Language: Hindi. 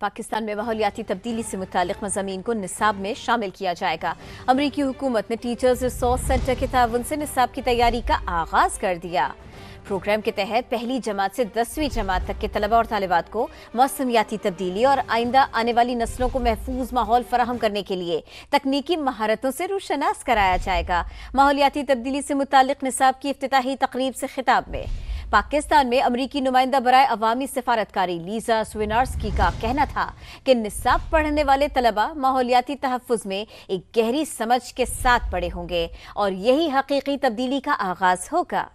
पाकिस्तान में माहौलियाती तब्दीली से मुतल मजामी को निसाब में शामिल किया जाएगा अमरीकी हुकूमत ने टीचर्स रिसोर्स सेंटर के तावन से निसाब की तैयारी का आगाज कर दिया प्रोग्राम के तहत पहली जमात से दसवीं जमात तक के तलबा और तलबात को मौसमियाती तब्दीली और आइंदा आने वाली नस्लों को महफूज माहौल फराहम करने के लिए तकनीकी महारतों से रोशनास कराया जाएगा माहौलियाती तब्दीली से मुतल निसाब की अफ्ती तकरीब से खिताब में पाकिस्तान में अमरीकी नुमाइंदा बरए अवामी सफारतकारी लीजा स्विनार्सकी का कहना था कि निसाब पढ़ने वाले तलबा माहौलियाती तहफ़ में एक गहरी समझ के साथ पड़े होंगे और यही हकीकी तब्दीली का आगाज होगा